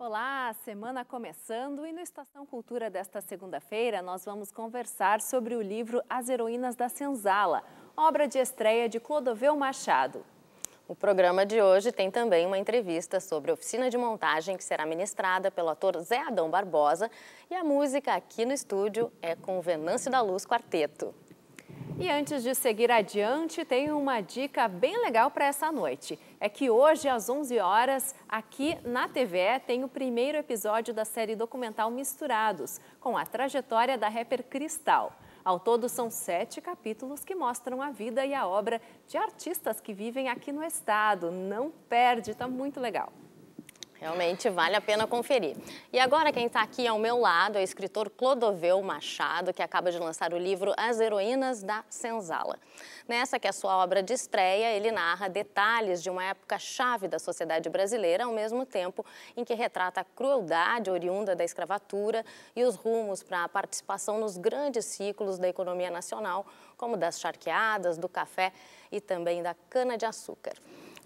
Olá, semana começando e no Estação Cultura desta segunda-feira nós vamos conversar sobre o livro As Heroínas da Senzala, obra de estreia de Clodoveu Machado. O programa de hoje tem também uma entrevista sobre a oficina de montagem que será ministrada pelo ator Zé Adão Barbosa e a música aqui no estúdio é com Venâncio da Luz Quarteto. E antes de seguir adiante, tem uma dica bem legal para essa noite. É que hoje, às 11 horas, aqui na TVE, tem o primeiro episódio da série documental Misturados, com a trajetória da rapper Cristal. Ao todo, são sete capítulos que mostram a vida e a obra de artistas que vivem aqui no estado. Não perde, está muito legal. Realmente vale a pena conferir. E agora quem está aqui ao meu lado é o escritor Clodoveu Machado, que acaba de lançar o livro As Heroínas da Senzala. Nessa que é a sua obra de estreia, ele narra detalhes de uma época chave da sociedade brasileira, ao mesmo tempo em que retrata a crueldade oriunda da escravatura e os rumos para a participação nos grandes ciclos da economia nacional, como das charqueadas, do café e também da cana-de-açúcar.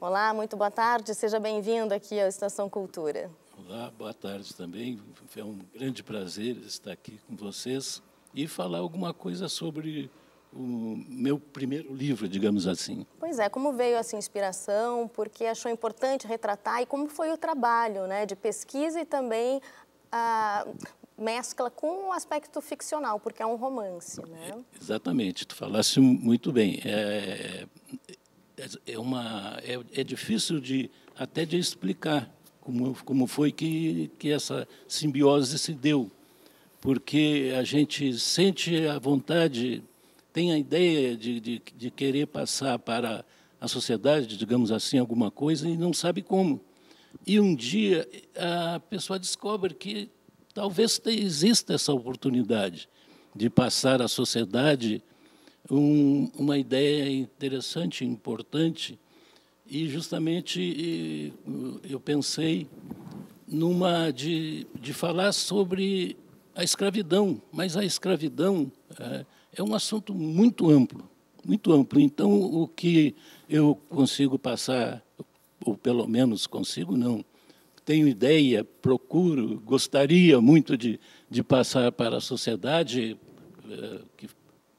Olá, muito boa tarde. Seja bem-vindo aqui à Estação Cultura. Olá, boa tarde também. É um grande prazer estar aqui com vocês e falar alguma coisa sobre o meu primeiro livro, digamos assim. Pois é, como veio essa inspiração? Porque achou importante retratar e como foi o trabalho, né, de pesquisa e também a mescla com o aspecto ficcional, porque é um romance, né? É, exatamente, tu falaste muito bem. É, é, é, uma, é, é difícil de, até de explicar como, como foi que, que essa simbiose se deu, porque a gente sente a vontade, tem a ideia de, de, de querer passar para a sociedade, digamos assim, alguma coisa e não sabe como. E um dia a pessoa descobre que talvez exista essa oportunidade de passar à sociedade um, uma ideia interessante, importante, e justamente eu pensei numa de, de falar sobre a escravidão, mas a escravidão é, é um assunto muito amplo, muito amplo. Então, o que eu consigo passar, ou pelo menos consigo, não, tenho ideia, procuro, gostaria muito de, de passar para a sociedade, eh, que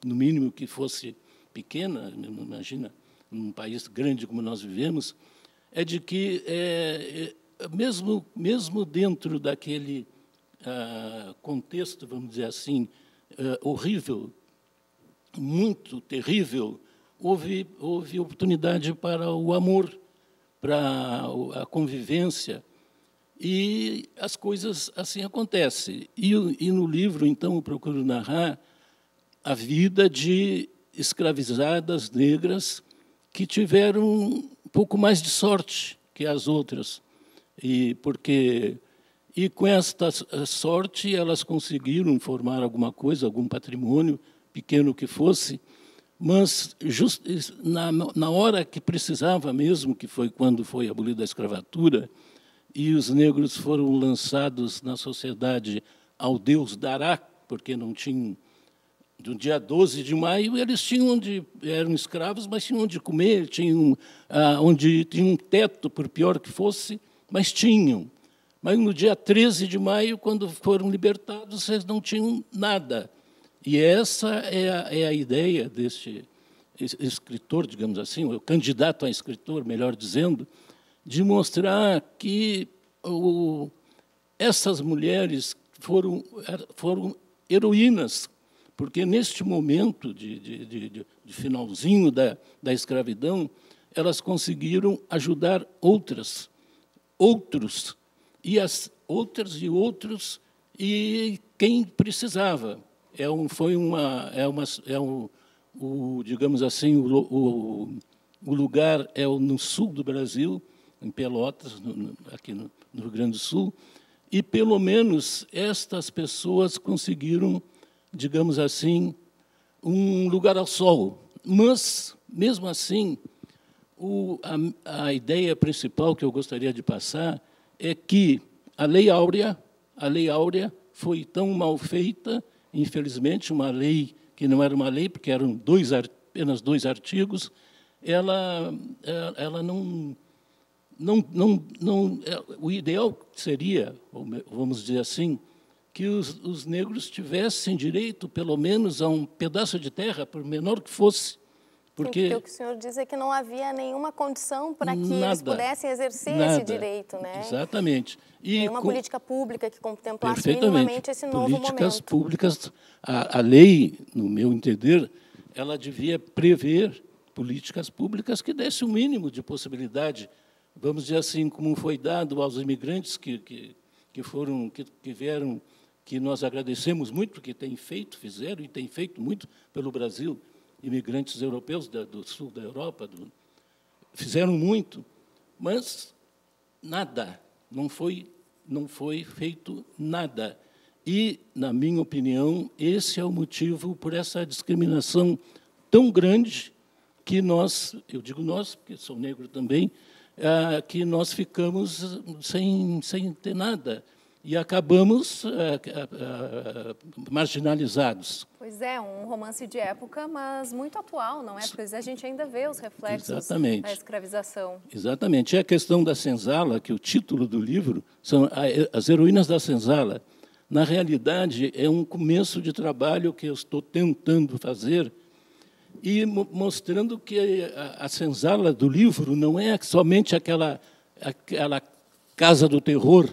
no mínimo que fosse pequena, né, imagina, num país grande como nós vivemos, é de que, é, é, mesmo, mesmo dentro daquele ah, contexto, vamos dizer assim, ah, horrível, muito terrível, houve, houve oportunidade para o amor, para a convivência, e as coisas assim acontecem. E, e no livro, então, eu procuro narrar a vida de escravizadas negras que tiveram um pouco mais de sorte que as outras. E porque e com esta sorte elas conseguiram formar alguma coisa, algum patrimônio, pequeno que fosse, mas just, na, na hora que precisava mesmo, que foi quando foi abolida a escravatura, e os negros foram lançados na sociedade ao Deus dará, porque não tinham do dia 12 de maio, eles tinham onde eram escravos, mas tinham onde comer, tinham ah, onde tinham um teto, por pior que fosse, mas tinham. Mas no dia 13 de maio, quando foram libertados, eles não tinham nada. E essa é a, é a ideia deste escritor, digamos assim, o candidato a escritor, melhor dizendo, de mostrar que o, essas mulheres foram, er, foram heroínas porque neste momento de, de, de, de finalzinho da, da escravidão, elas conseguiram ajudar outras, outros, e as outras e outros, e quem precisava. É um, foi uma, é uma, é um, o, digamos assim, o, o, o lugar é o, no sul do Brasil, em Pelotas, no, no, aqui no, no Rio Grande do Sul, e pelo menos estas pessoas conseguiram digamos assim, um lugar ao sol. Mas, mesmo assim, o, a, a ideia principal que eu gostaria de passar é que a Lei Áurea, a Lei Áurea foi tão mal feita, infelizmente, uma lei que não era uma lei, porque eram dois, apenas dois artigos, ela, é, ela não, não, não, não. É, o ideal seria, vamos dizer assim, que os, os negros tivessem direito, pelo menos, a um pedaço de terra, por menor que fosse, porque... o que o senhor diz é que não havia nenhuma condição para que nada, eles pudessem exercer nada, esse direito, né? Exatamente. E uma com... política pública que contemplasse minimamente esse novo momento. Políticas públicas, a, a lei, no meu entender, ela devia prever políticas públicas que desse o um mínimo de possibilidade, vamos dizer assim, como foi dado aos imigrantes que, que, que foram, que, que vieram que nós agradecemos muito, porque têm feito, fizeram e têm feito muito pelo Brasil, imigrantes europeus da, do sul da Europa, do, fizeram muito, mas nada, não foi, não foi feito nada. E, na minha opinião, esse é o motivo por essa discriminação tão grande que nós, eu digo nós, porque sou negro também, ah, que nós ficamos sem, sem ter nada e acabamos eh, eh, eh, marginalizados. Pois é, um romance de época, mas muito atual, não é? Pois a gente ainda vê os reflexos Exatamente. da escravização. Exatamente. E a questão da senzala, que é o título do livro são As Heroínas da Senzala. Na realidade, é um começo de trabalho que eu estou tentando fazer e mostrando que a, a senzala do livro não é somente aquela, aquela casa do terror,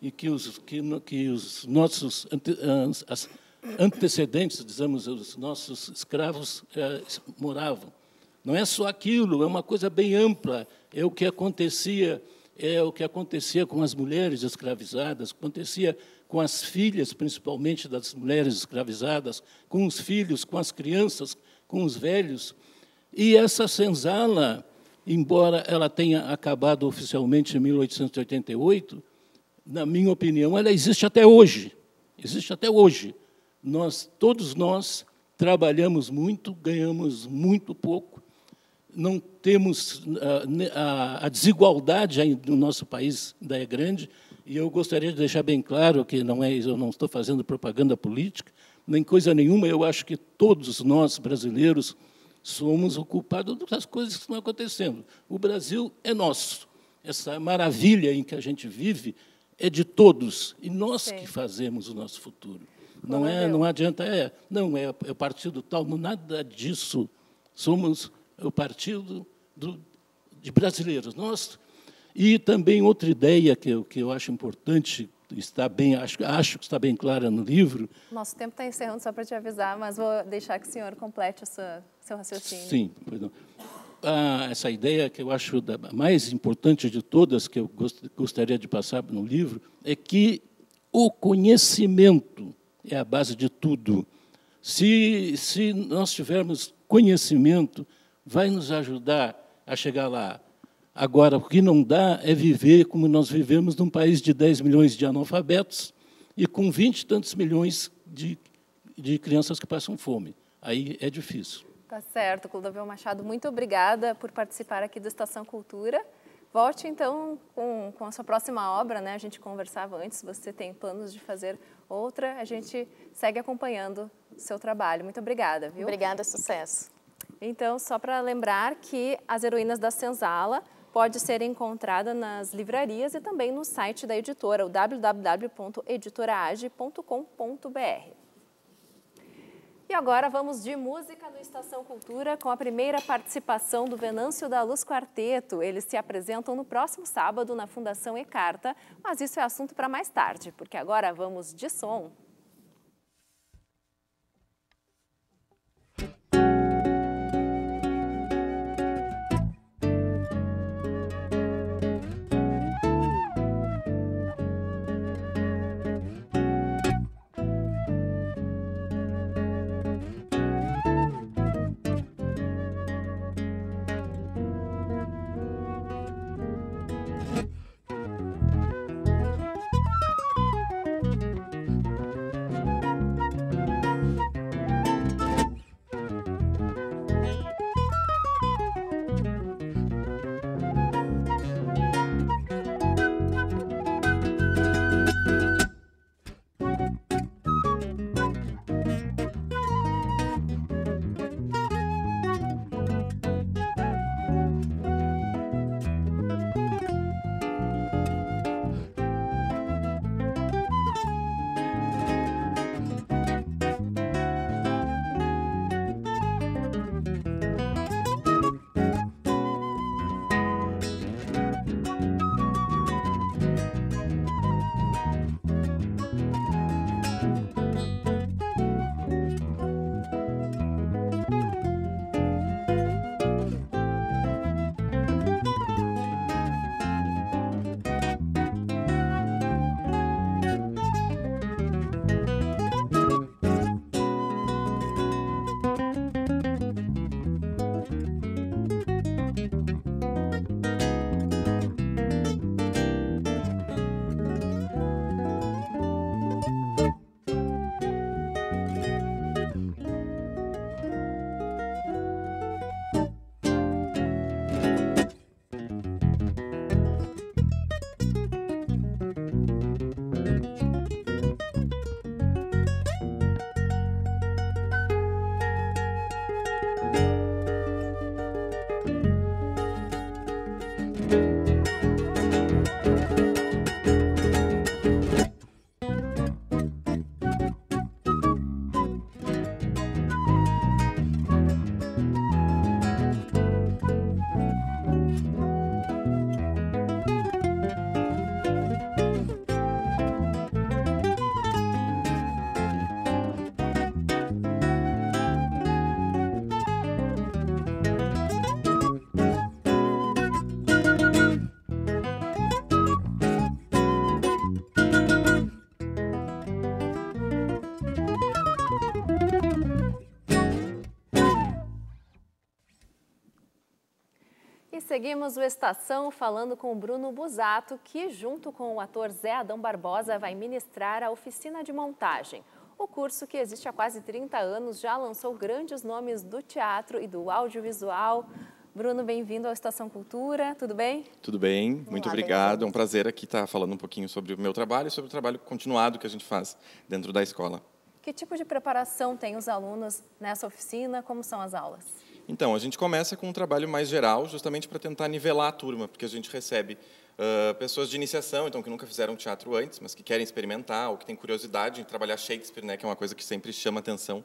e que os, que, que os nossos ante, as antecedentes, dizemos, os nossos escravos é, moravam. Não é só aquilo, é uma coisa bem ampla, é o que acontecia, é o que acontecia com as mulheres escravizadas, acontecia com as filhas, principalmente das mulheres escravizadas, com os filhos, com as crianças, com os velhos. E essa senzala, embora ela tenha acabado oficialmente em 1888, na minha opinião, ela existe até hoje. Existe até hoje. Nós, todos nós, trabalhamos muito, ganhamos muito pouco, não temos ah, a, a, desigualdade no nosso país ainda é grande. E eu gostaria de deixar bem claro que não é, eu não estou fazendo propaganda política, nem coisa nenhuma. Eu acho que todos nós brasileiros somos o culpado das coisas que estão acontecendo. O Brasil é nosso. Essa maravilha em que a gente vive é de todos e nós Sim. que fazemos o nosso futuro. não é, não adianta é, não é, é o partido tal, nada disso. Somos o partido do, de brasileiros. Nós e também outra ideia que eu, que eu acho importante está bem, acho, acho que está bem clara no livro. Nosso tempo está encerrando só para te avisar, mas vou deixar que o senhor complete o seu, seu raciocínio. Sim, pois não ah, essa ideia que eu acho a mais importante de todas, que eu gostaria de passar no livro, é que o conhecimento é a base de tudo. Se, se nós tivermos conhecimento, vai nos ajudar a chegar lá. Agora, o que não dá é viver como nós vivemos num país de 10 milhões de analfabetos e com 20 e tantos milhões de, de crianças que passam fome. Aí é difícil. Tá certo, Clodovil Machado, muito obrigada por participar aqui do Estação Cultura. Volte então com, com a sua próxima obra, né? A gente conversava antes, você tem planos de fazer outra, a gente segue acompanhando o seu trabalho. Muito obrigada, viu? Obrigada, sucesso. Então, só para lembrar que As Heroínas da Senzala pode ser encontrada nas livrarias e também no site da editora, o www.editoraage.com.br. E agora vamos de música no Estação Cultura com a primeira participação do Venâncio da Luz Quarteto. Eles se apresentam no próximo sábado na Fundação Ecarta, mas isso é assunto para mais tarde, porque agora vamos de som. Thank you. seguimos o Estação falando com o Bruno Busato, que, junto com o ator Zé Adão Barbosa, vai ministrar a oficina de montagem. O curso, que existe há quase 30 anos, já lançou grandes nomes do teatro e do audiovisual. Bruno, bem-vindo ao Estação Cultura, tudo bem? Tudo bem, muito obrigado. É um prazer aqui estar falando um pouquinho sobre o meu trabalho e sobre o trabalho continuado que a gente faz dentro da escola. Que tipo de preparação tem os alunos nessa oficina? Como são as aulas? Então, a gente começa com um trabalho mais geral, justamente para tentar nivelar a turma, porque a gente recebe uh, pessoas de iniciação, então que nunca fizeram teatro antes, mas que querem experimentar ou que têm curiosidade em trabalhar Shakespeare, né, que é uma coisa que sempre chama atenção.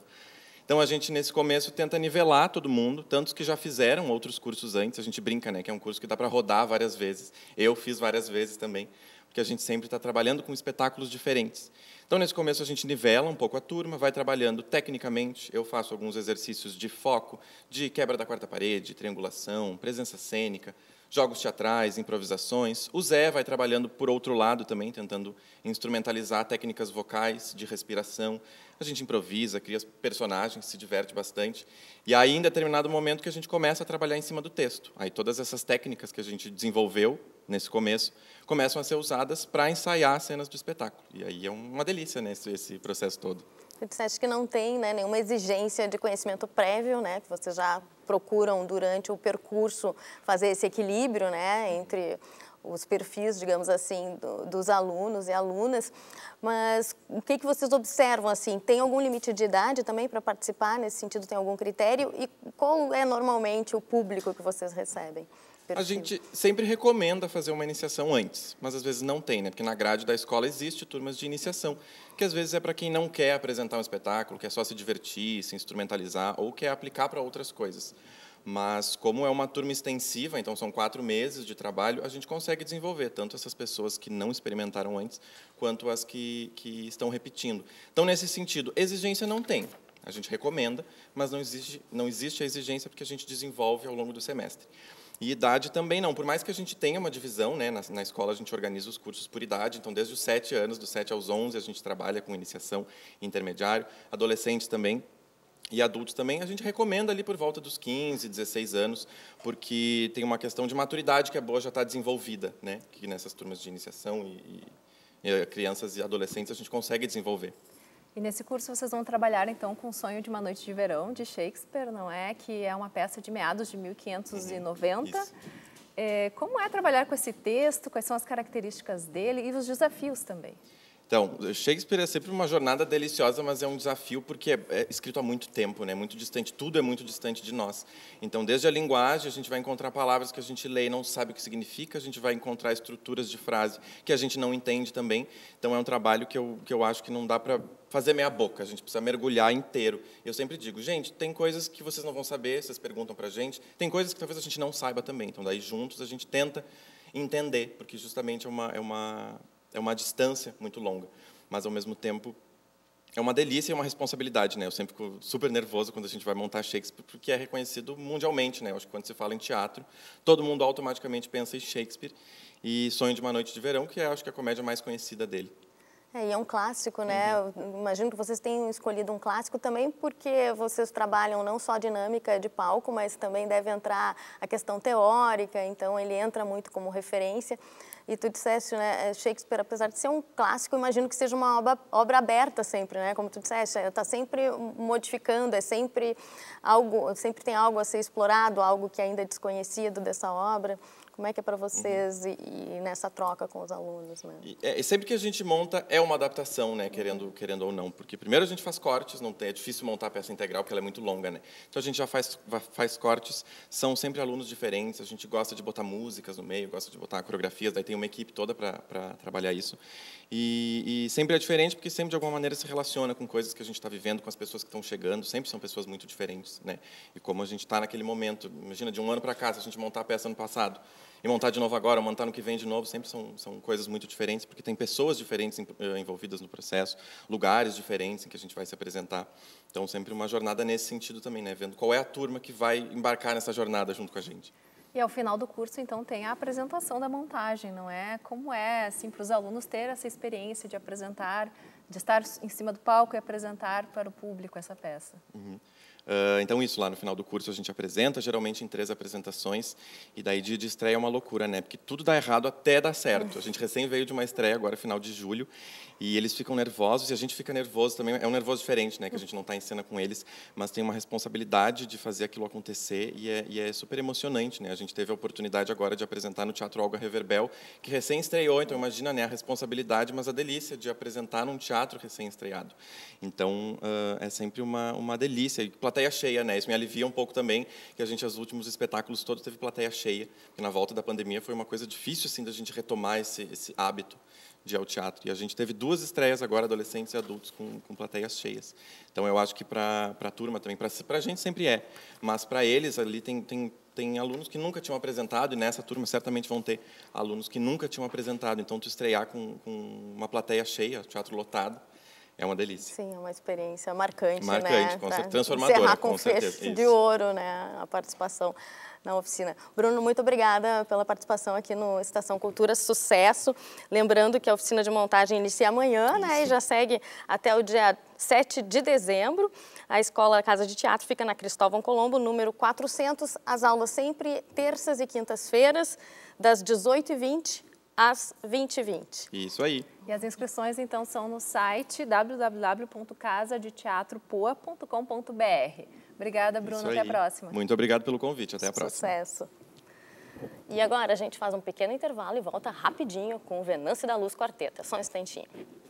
Então a gente nesse começo tenta nivelar todo mundo, tantos que já fizeram outros cursos antes. A gente brinca, né, que é um curso que dá para rodar várias vezes. Eu fiz várias vezes também que a gente sempre está trabalhando com espetáculos diferentes. Então, nesse começo, a gente nivela um pouco a turma, vai trabalhando tecnicamente. Eu faço alguns exercícios de foco, de quebra da quarta parede, triangulação, presença cênica, jogos teatrais, improvisações. O Zé vai trabalhando por outro lado também, tentando instrumentalizar técnicas vocais de respiração. A gente improvisa, cria personagens, se diverte bastante. E aí, em determinado momento, que a gente começa a trabalhar em cima do texto. Aí, todas essas técnicas que a gente desenvolveu nesse começo, começam a ser usadas para ensaiar cenas do espetáculo. E aí é uma delícia nesse né, esse processo todo. você acha que não tem né, nenhuma exigência de conhecimento prévio, né, que vocês já procuram durante o percurso fazer esse equilíbrio né, entre os perfis, digamos assim, do, dos alunos e alunas. Mas o que, que vocês observam, assim, tem algum limite de idade também para participar? Nesse sentido, tem algum critério? E qual é normalmente o público que vocês recebem? A gente sempre recomenda fazer uma iniciação antes, mas às vezes não tem, né? Porque na grade da escola existe turmas de iniciação, que às vezes é para quem não quer apresentar um espetáculo, quer só se divertir, se instrumentalizar ou quer aplicar para outras coisas. Mas como é uma turma extensiva, então são quatro meses de trabalho, a gente consegue desenvolver tanto essas pessoas que não experimentaram antes, quanto as que, que estão repetindo. Então, nesse sentido, exigência não tem. A gente recomenda, mas não existe, não existe a exigência porque a gente desenvolve ao longo do semestre. E idade também não, por mais que a gente tenha uma divisão, né, na, na, escola a gente organiza os cursos por idade, então desde os 7 anos, dos 7 aos 11 a gente trabalha com iniciação intermediário, adolescentes também e adultos também, a gente recomenda ali por volta dos 15, 16 anos, porque tem uma questão de maturidade que é boa já está desenvolvida, né, que nessas turmas de iniciação e, e, e crianças e adolescentes a gente consegue desenvolver. E nesse curso vocês vão trabalhar então com o sonho de uma noite de verão de Shakespeare, não é? Que é uma peça de meados de 1590. Uhum, é, como é trabalhar com esse texto? Quais são as características dele e os desafios também? Então, Shakespeare é sempre uma jornada deliciosa, mas é um desafio porque é, é, escrito há muito tempo, né? Muito distante, tudo é muito distante de nós. Então, desde a linguagem, a gente vai encontrar palavras que a gente lê e não sabe o que significa, a gente vai encontrar estruturas de frase que a gente não entende também. Então, é um trabalho que eu, que eu acho que não dá para fazer meia boca, a gente precisa mergulhar inteiro. Eu sempre digo, gente, tem coisas que vocês não vão saber, vocês perguntam para a gente, tem coisas que talvez a gente não saiba também. Então, daí juntos a gente tenta entender, porque justamente é uma, é uma é uma distância muito longa, mas ao mesmo tempo é uma delícia e uma responsabilidade, né? Eu sempre fico super nervoso quando a gente vai montar Shakespeare, porque é reconhecido mundialmente, né? Eu acho que quando se fala em teatro, todo mundo automaticamente pensa em Shakespeare e Sonho de uma Noite de Verão, que é, acho que é a comédia mais conhecida dele. É, e é um clássico, né? Uhum. Imagino que vocês tenham escolhido um clássico também porque vocês trabalham não só a dinâmica de palco, mas também deve entrar a questão teórica, então ele entra muito como referência e tu disseste, né, é, Shakespeare, apesar de ser um clássico, imagino que seja uma obra, obra aberta sempre, né? Como tu disseste, está é, sempre modificando, é sempre algo, sempre tem algo a ser explorado, algo que ainda é desconhecido dessa obra. Como é que é para vocês uhum. e, e, nessa troca com os alunos? Né? E, é, sempre que a gente monta é uma adaptação, né? Querendo, querendo ou não, porque primeiro a gente faz cortes, não tem, é difícil montar a peça integral porque ela é muito longa, né? Então a gente já faz faz cortes, são sempre alunos diferentes, a gente gosta de botar músicas no meio, gosta de botar coreografias, daí tem uma equipe toda para trabalhar isso e, e, sempre é diferente porque sempre de alguma maneira se relaciona com coisas que a gente está vivendo, com as pessoas que estão chegando, sempre são pessoas muito diferentes, né? E como a gente está naquele momento, imagina de um ano para cá, se a gente montar a peça ano passado e montar de novo agora, montar no que vem de novo, sempre são, são coisas muito diferentes, porque tem pessoas diferentes eh, envolvidas no processo, lugares diferentes em que a gente vai se apresentar. Então, sempre uma jornada nesse sentido também, né? Vendo qual é a turma que vai embarcar nessa jornada junto com a gente. E ao final do curso, então, tem a apresentação da montagem, não é? Como é, assim, para os alunos ter essa experiência de apresentar, de estar em cima do palco e apresentar para o público essa peça? Uhum. Uh, então, isso lá no final do curso a gente apresenta, geralmente em três apresentações, e daí de, de estreia é uma loucura, né? Porque tudo dá errado até dar certo. A gente recém veio de uma estreia agora, final de julho, e eles ficam nervosos, e a gente fica nervoso também. É um nervoso diferente, né? Que a gente não está em cena com eles, mas tem uma responsabilidade de fazer aquilo acontecer, e é, e é super emocionante, né? A gente teve a oportunidade agora de apresentar no Teatro Olga Reverbel, que recém estreou, então imagina né, a responsabilidade, mas a delícia de apresentar num teatro recém-estreado. Então, uh, é sempre uma, uma delícia. E plateia cheia, né? Isso me alivia um pouco também, que a gente, os últimos espetáculos todos teve plateia cheia, que na volta da pandemia foi uma coisa difícil, assim, da gente retomar esse, esse hábito de ir ao teatro. E a gente teve duas estreias agora, adolescentes e adultos, com, com plateias cheias. Então, eu acho que para a turma também, para a gente sempre é, mas para eles ali tem, tem, tem alunos que nunca tinham apresentado, e nessa turma certamente vão ter alunos que nunca tinham apresentado. Então, tu estrear com, com uma plateia cheia, teatro lotado, é uma delícia. Sim, é uma experiência marcante, né? marcante né? com certeza. Transformadora, com, com certeza. de ouro, né? A participação na oficina. Bruno, muito obrigada pela participação aqui no Estação Cultura Sucesso. Lembrando que a oficina de montagem inicia amanhã, Isso. né? E já segue até o dia 7 de dezembro. A Escola Casa de Teatro fica na Cristóvão Colombo, número 400. As aulas sempre terças e quintas-feiras, das 18h20 às 20h20. Isso aí. E as inscrições, então, são no site www.casadeteatropoa.com.br. Obrigada, Bruno. Até a próxima. Muito obrigado pelo convite. Até a próxima. Sucesso. E agora a gente faz um pequeno intervalo e volta rapidinho com o Venance da Luz Quarteto. só um instantinho.